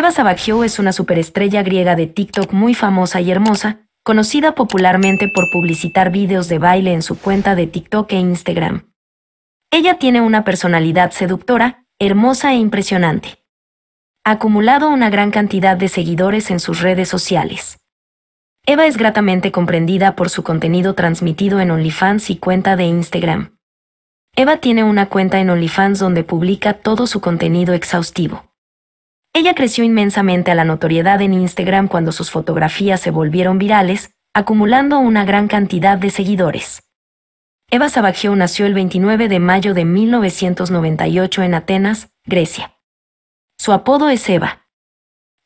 Eva Sabagio es una superestrella griega de TikTok muy famosa y hermosa, conocida popularmente por publicitar vídeos de baile en su cuenta de TikTok e Instagram. Ella tiene una personalidad seductora, hermosa e impresionante. Ha acumulado una gran cantidad de seguidores en sus redes sociales. Eva es gratamente comprendida por su contenido transmitido en OnlyFans y cuenta de Instagram. Eva tiene una cuenta en OnlyFans donde publica todo su contenido exhaustivo. Ella creció inmensamente a la notoriedad en Instagram cuando sus fotografías se volvieron virales, acumulando una gran cantidad de seguidores. Eva Sabagio nació el 29 de mayo de 1998 en Atenas, Grecia. Su apodo es Eva.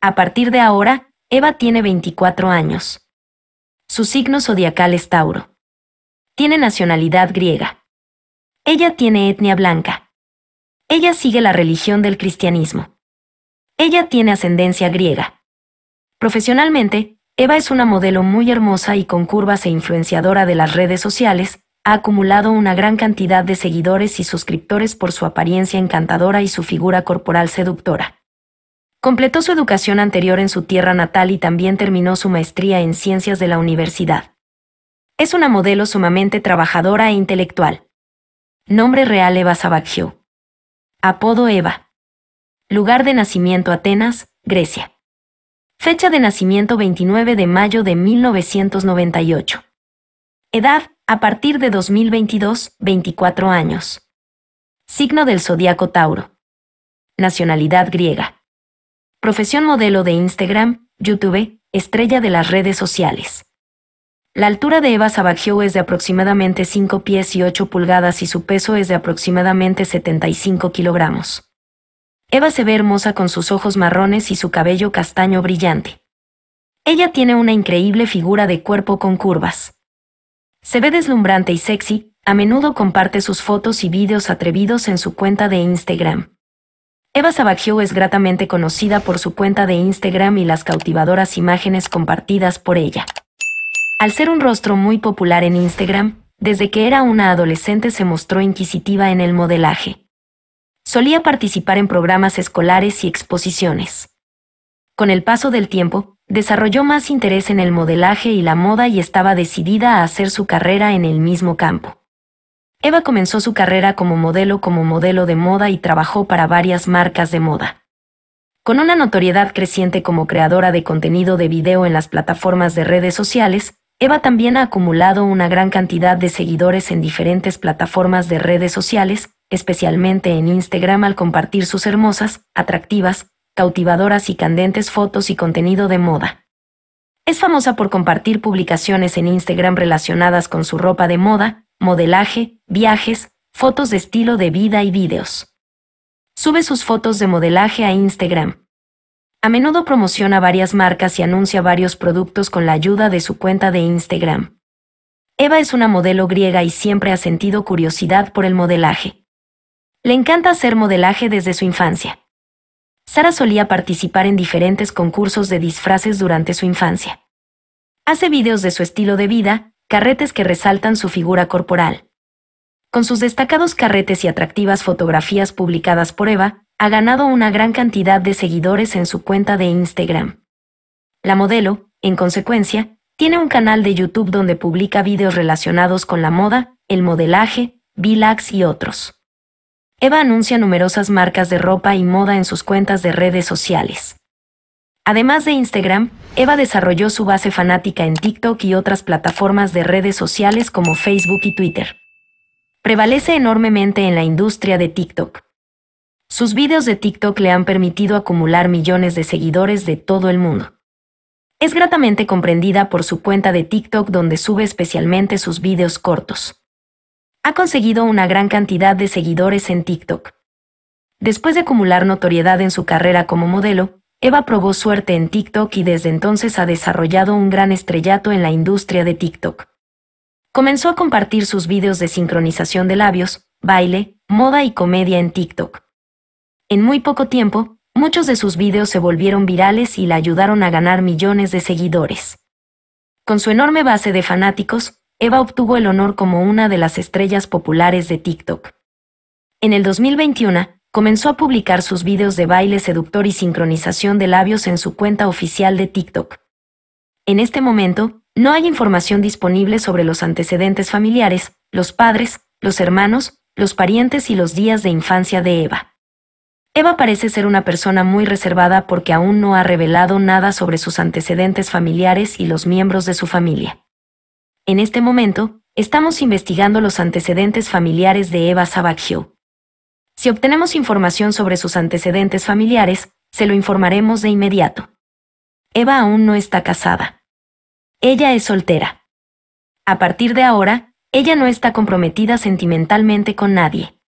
A partir de ahora, Eva tiene 24 años. Su signo zodiacal es Tauro. Tiene nacionalidad griega. Ella tiene etnia blanca. Ella sigue la religión del cristianismo. Ella tiene ascendencia griega. Profesionalmente, Eva es una modelo muy hermosa y con curvas e influenciadora de las redes sociales, ha acumulado una gran cantidad de seguidores y suscriptores por su apariencia encantadora y su figura corporal seductora. Completó su educación anterior en su tierra natal y también terminó su maestría en ciencias de la universidad. Es una modelo sumamente trabajadora e intelectual. Nombre real Eva Savagio. Apodo Eva. Lugar de nacimiento Atenas, Grecia. Fecha de nacimiento 29 de mayo de 1998. Edad, a partir de 2022, 24 años. Signo del zodiaco Tauro. Nacionalidad griega. Profesión modelo de Instagram, YouTube, estrella de las redes sociales. La altura de Eva Sabagio es de aproximadamente 5 pies y 8 pulgadas y su peso es de aproximadamente 75 kilogramos. Eva se ve hermosa con sus ojos marrones y su cabello castaño brillante. Ella tiene una increíble figura de cuerpo con curvas. Se ve deslumbrante y sexy, a menudo comparte sus fotos y vídeos atrevidos en su cuenta de Instagram. Eva Sabagio es gratamente conocida por su cuenta de Instagram y las cautivadoras imágenes compartidas por ella. Al ser un rostro muy popular en Instagram, desde que era una adolescente se mostró inquisitiva en el modelaje solía participar en programas escolares y exposiciones. Con el paso del tiempo, desarrolló más interés en el modelaje y la moda y estaba decidida a hacer su carrera en el mismo campo. Eva comenzó su carrera como modelo como modelo de moda y trabajó para varias marcas de moda. Con una notoriedad creciente como creadora de contenido de video en las plataformas de redes sociales, Eva también ha acumulado una gran cantidad de seguidores en diferentes plataformas de redes sociales, especialmente en Instagram al compartir sus hermosas, atractivas, cautivadoras y candentes fotos y contenido de moda. Es famosa por compartir publicaciones en Instagram relacionadas con su ropa de moda, modelaje, viajes, fotos de estilo de vida y vídeos. Sube sus fotos de modelaje a Instagram. A menudo promociona varias marcas y anuncia varios productos con la ayuda de su cuenta de Instagram. Eva es una modelo griega y siempre ha sentido curiosidad por el modelaje. Le encanta hacer modelaje desde su infancia. Sara solía participar en diferentes concursos de disfraces durante su infancia. Hace videos de su estilo de vida, carretes que resaltan su figura corporal. Con sus destacados carretes y atractivas fotografías publicadas por Eva, ha ganado una gran cantidad de seguidores en su cuenta de Instagram. La modelo, en consecuencia, tiene un canal de YouTube donde publica videos relacionados con la moda, el modelaje, Vilax y otros. Eva anuncia numerosas marcas de ropa y moda en sus cuentas de redes sociales. Además de Instagram, Eva desarrolló su base fanática en TikTok y otras plataformas de redes sociales como Facebook y Twitter. Prevalece enormemente en la industria de TikTok. Sus vídeos de TikTok le han permitido acumular millones de seguidores de todo el mundo. Es gratamente comprendida por su cuenta de TikTok donde sube especialmente sus vídeos cortos ha conseguido una gran cantidad de seguidores en TikTok. Después de acumular notoriedad en su carrera como modelo, Eva probó suerte en TikTok y desde entonces ha desarrollado un gran estrellato en la industria de TikTok. Comenzó a compartir sus vídeos de sincronización de labios, baile, moda y comedia en TikTok. En muy poco tiempo, muchos de sus vídeos se volvieron virales y la ayudaron a ganar millones de seguidores. Con su enorme base de fanáticos, Eva obtuvo el honor como una de las estrellas populares de TikTok. En el 2021, comenzó a publicar sus videos de baile seductor y sincronización de labios en su cuenta oficial de TikTok. En este momento, no hay información disponible sobre los antecedentes familiares, los padres, los hermanos, los parientes y los días de infancia de Eva. Eva parece ser una persona muy reservada porque aún no ha revelado nada sobre sus antecedentes familiares y los miembros de su familia. En este momento, estamos investigando los antecedentes familiares de Eva Sabagio. Si obtenemos información sobre sus antecedentes familiares, se lo informaremos de inmediato. Eva aún no está casada. Ella es soltera. A partir de ahora, ella no está comprometida sentimentalmente con nadie.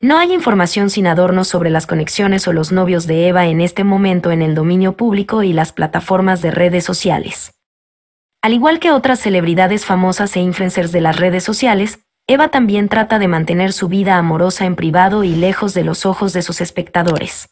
No hay información sin adornos sobre las conexiones o los novios de Eva en este momento en el dominio público y las plataformas de redes sociales. Al igual que otras celebridades famosas e influencers de las redes sociales, Eva también trata de mantener su vida amorosa en privado y lejos de los ojos de sus espectadores.